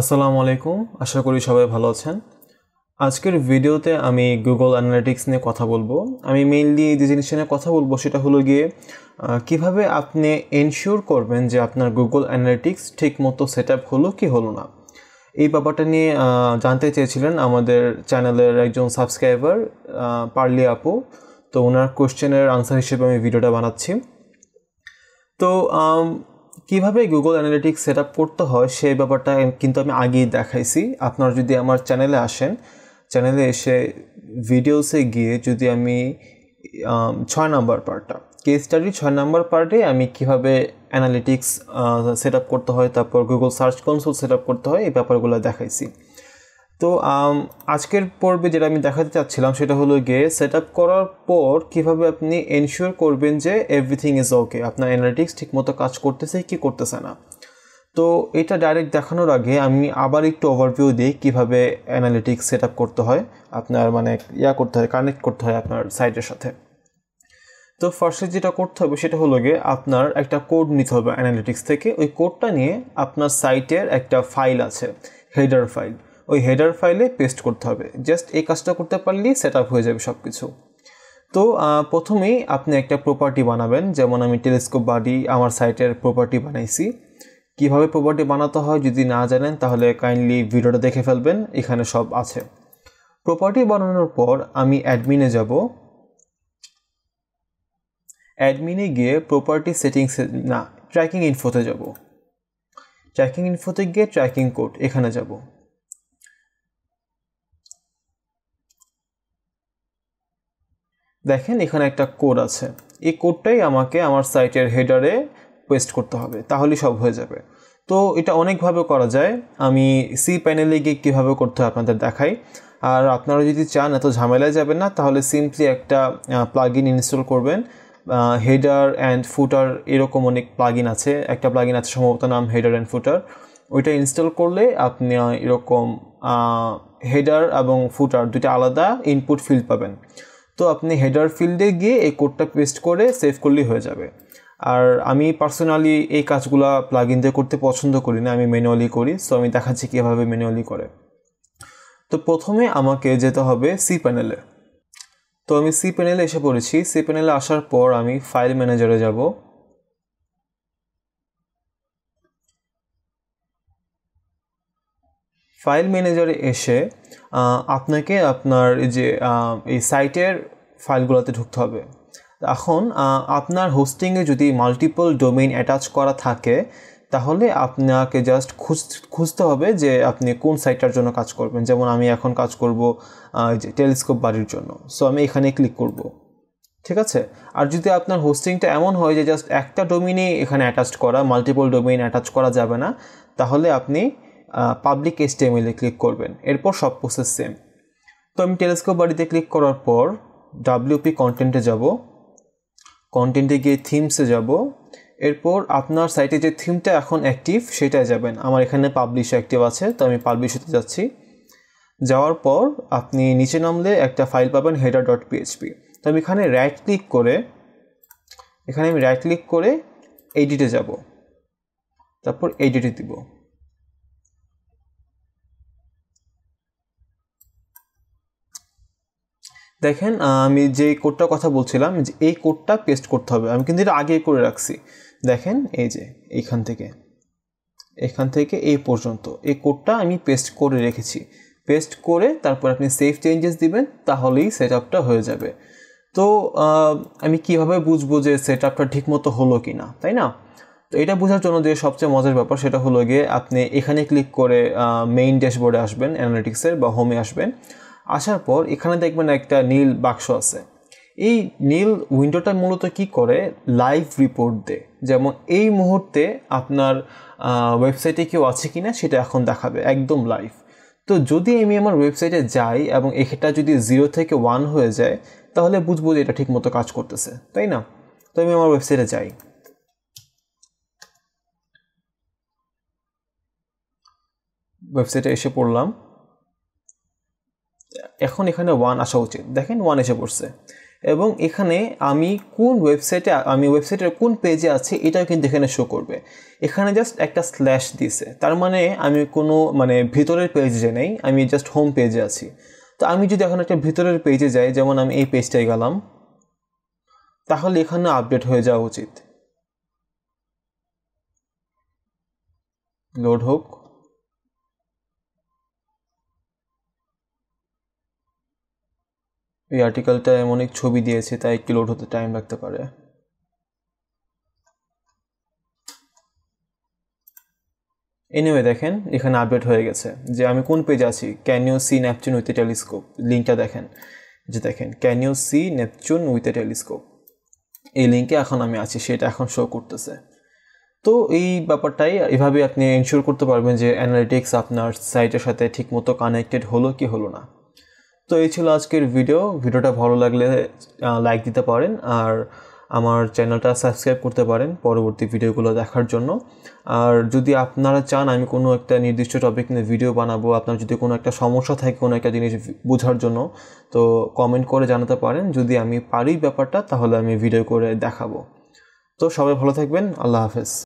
আসসালামু আলাইকুম আশা করি সবাই ভালো আছেন আজকের ভিডিওতে আমি গুগল অ্যানালিটিক্স নিয়ে কথা বলবো আমি মেইনলি যে জিনিস নিয়ে কথা বলবো সেটা হলো গিয়ে কিভাবে আপনি এনশিওর করবেন যে আপনার গুগল অ্যানালিটিক্স ঠিকমতো সেট আপ হলো কি হলো না এই ব্যাপারটা নিয়ে জানতে চেয়েছিলেন আমাদের চ্যানেলের একজন সাবস্ক্রাইবার পার্লি আপু তো ওনার কোশ্চেনের আনসার হিসেবে আমি ভিডিওটা বানাচ্ছি তো কিভাবে গুগল অ্যানালিটিক্স সেট করতে হয় সেই ব্যাপারটা কিন্তু আমি আগেই দেখাইছি আপনারা যদি আমার চ্যানেলে আসেন চ্যানেলে এসে ভিডিওসে গিয়ে যদি আমি ছয় নাম্বার পার্টটা কে স্টাডি ছয় নাম্বার পার্টে আমি কিভাবে অ্যানালিটিক্স সেট করতে হয় তারপর গুগল সার্চ কনসোল সেট করতে হয় এই ব্যাপারগুলো দেখাইছি তো আজকের পর্বে যেটা আমি দেখাতে চাচ্ছিলাম সেটা হলো গিয়ে সেট আপ করার পর কিভাবে আপনি এনশিওর করবেন যে এভরিথিং ইজ ওকে আপনার অ্যানালিটিক্স ঠিকমতো কাজ করতেছে কি করতেছে না তো এটা ডাইরেক্ট দেখানোর আগে আমি আবার একটু ওভারভিউ দিই কীভাবে অ্যানালিটিক্স সেট করতে হয় আপনার মানে ইয়া করতে হয় কানেক্ট করতে হয় আপনার সাইটের সাথে তো ফার্স্টে যেটা করতে হবে সেটা হলো গিয়ে আপনার একটা কোড নিতে হবে অ্যানালিটিক্স থেকে ওই কোডটা নিয়ে আপনার সাইটের একটা ফাইল আছে হেডার ফাইল ওই হেডার ফাইলে পেস্ট করতে হবে জাস্ট এই কাজটা করতে পারলেই সেট হয়ে যাবে সব কিছু তো প্রথমেই আপনি একটা প্রপার্টি বানাবেন যেমন আমি টেলিস্কোপ বাডি আমার সাইটের প্রপার্টি বানাইছি কিভাবে প্রপার্টি বানাতে হয় যদি না জানেন তাহলে কাইন্ডলি ভিডিওটা দেখে ফেলবেন এখানে সব আছে প্রপার্টি বানানোর পর আমি অ্যাডমিনে যাব অ্যাডমিনে গিয়ে প্রপার্টি সেটিংস না ট্র্যাকিং ইনফোতে যাব ট্র্যাকিং ইনফোতে গিয়ে ট্র্যাকিং কোড এখানে যাব দেখেন এখানে একটা কোড আছে এই কোডটাই আমাকে আমার সাইটের হেডারে পেস্ট করতে হবে তাহলেই সব হয়ে যাবে তো এটা অনেকভাবে করা যায় আমি সি প্যানেলে গিয়ে কীভাবে করতে হয় আপনাদের দেখাই আর আপনারা যদি চান এত ঝামেলায় যাবেন না তাহলে সিম্পলি একটা প্লাগ ইনস্টল করবেন হেডার অ্যান্ড ফুটার এরকম অনেক প্লাগ আছে একটা প্লাগ আছে সম্ভবত নাম হেডার অ্যান্ড ফুটার ওইটা ইনস্টল করলে আপনি এরকম হেডার এবং ফুটার দুইটা আলাদা ইনপুট ফিল্ড পাবেন তো আপনি হেডার ফিল্ডে গিয়ে এই কোডটা পেস্ট করে সেভ করলেই হয়ে যাবে আর আমি পার্সোনালি এই কাজগুলো প্লাগ ইন দিয়ে করতে পছন্দ করি না আমি ম্যানুয়ালি করি সো আমি দেখাচ্ছি কীভাবে ম্যানুয়ালি করে তো প্রথমে আমাকে যেতে হবে সি প্যানেলে তো আমি সি প্যানেলে এসে পড়েছি সি প্যানেলে আসার পর আমি ফাইল ম্যানেজারে যাব ফাইল ম্যানেজারে এসে আপনাকে আপনার যে এই সাইটের ফাইলগুলোতে ঢুকতে হবে এখন আপনার হোস্টিংয়ে যদি মাল্টিপল ডোমেইন অ্যাটাচ করা থাকে তাহলে আপনাকে জাস্ট খুঁজ খুঁজতে হবে যে আপনি কোন সাইটটার জন্য কাজ করবেন যেমন আমি এখন কাজ করব যে টেলিস্কোপ বাড়ির জন্য সো আমি এখানে ক্লিক করব ঠিক আছে আর যদি আপনার হোস্টিংটা এমন হয় যে জাস্ট একটা ডোমিনে এখানে অ্যাটাচ করা মাল্টিপল ডোমেইন অ্যাটাচ করা যাবে না তাহলে আপনি পাবলিক এসটিএমএলে ক্লিক করবেন এরপর সব প্রসেস সেম তো আমি টেলিস্কোপ বাড়িতে ক্লিক করার পর ডাব্লিউপি কন্টেন্টে যাব কন্টেন্টে গিয়ে থিমসে যাব এরপর আপনার সাইটে যে থিমটা এখন অ্যাক্টিভ সেটায় যাবেন আমার এখানে পাবলিশ অ্যাক্টিভ আছে তো আমি পাবলিশ হতে যাচ্ছি যাওয়ার পর আপনি নিচে নামলে একটা ফাইল পাবেন হেডার ডট পিএইচপি তো আমি এখানে রাইট ক্লিক করে এখানে আমি রাইট ক্লিক করে এডিটে যাব তারপর এডিটে দিব দেখেন আমি যে কোডটার কথা বলছিলাম যে এই কোডটা পেস্ট করতে হবে আমি কিন্তু এটা আগে করে রাখছি দেখেন এই যে এইখান থেকে এখান থেকে এই পর্যন্ত এই কোডটা আমি পেস্ট করে রেখেছি পেস্ট করে তারপর আপনি সেফ চেঞ্জেস দিবেন তাহলেই সেট আপটা হয়ে যাবে তো আমি কিভাবে বুঝবো যে সেট আপটা ঠিকমতো হলো কি না তাই না তো এটা বোঝার জন্য যে সবচেয়ে মজার ব্যাপার সেটা হলো গিয়ে আপনি এখানে ক্লিক করে মেইন ড্যাশবোর্ডে আসবেন অ্যানালিটিক্সের বা হোমে আসবেন আসার পর এখানে দেখবেন একটা নীল বাক্স আছে এই নীল উইন্ডোটা মূলত কি করে লাইভ রিপোর্ট দেয় যেমন এই মুহূর্তে আপনার ওয়েবসাইটে কেউ আছে কি না সেটা এখন দেখাবে একদম লাইভ তো যদি আমি আমার ওয়েবসাইটে যাই এবং এটা যদি জিরো থেকে ওয়ান হয়ে যায় তাহলে বুঝবো যে এটা ঠিক মতো কাজ করতেছে তাই না তো আমি আমার ওয়েবসাইটে যাই ওয়েবসাইটে এসে পড়লাম এখন এখানে ওয়ান আসা উচিত দেখেন ওয়ান এসে পড়ছে এবং এখানে আমি কোন ওয়েবসাইটে আমি ওয়েবসাইটের কোন পেজে আছে এটাও কিন্তু এখানে শো করবে এখানে জাস্ট একটা স্ল্যাশ দিছে তার মানে আমি কোনো মানে ভিতরের পেজে নেই আমি জাস্ট হোম পেজে আছি তো আমি যদি এখন একটা ভিতরের পেজে যাই যেমন আমি এই পেজটায় গেলাম তাহলে এখানে আপডেট হয়ে যাওয়া উচিত লোড হোক এই এমন অনেক ছবি দিয়েছে তাই একটু লোড হতে টাইম লাগতে পারে এনিওয়ে দেখেন এখানে আপডেট হয়ে গেছে যে আমি কোন পেজে আছি can you see Neptune with a telescope লিঙ্কটা দেখেন যে দেখেন can you see Neptune with a telescope এই লিঙ্কে এখন আমি আছি সেটা এখন শো করতেছে তো এই ব্যাপারটাই এভাবে আপনি এনশিওর করতে পারবেন যে অ্যানালিটিক্স আপনার সাইটের সাথে ঠিকমতো কানেক্টেড হলো কি হলো না তো এই ছিল আজকের ভিডিও ভিডিওটা ভালো লাগলে লাইক দিতে পারেন আর আমার চ্যানেলটা সাবস্ক্রাইব করতে পারেন পরবর্তী ভিডিওগুলো দেখার জন্য আর যদি আপনারা চান আমি কোনো একটা নির্দিষ্ট টপিক নিয়ে ভিডিও বানাবো আপনার যদি কোনো একটা সমস্যা থাকে কোনো একটা জিনিস বোঝার জন্য তো কমেন্ট করে জানাতে পারেন যদি আমি পারি ব্যাপারটা তাহলে আমি ভিডিও করে দেখাবো তো সবাই ভালো থাকবেন আল্লাহ হাফেজ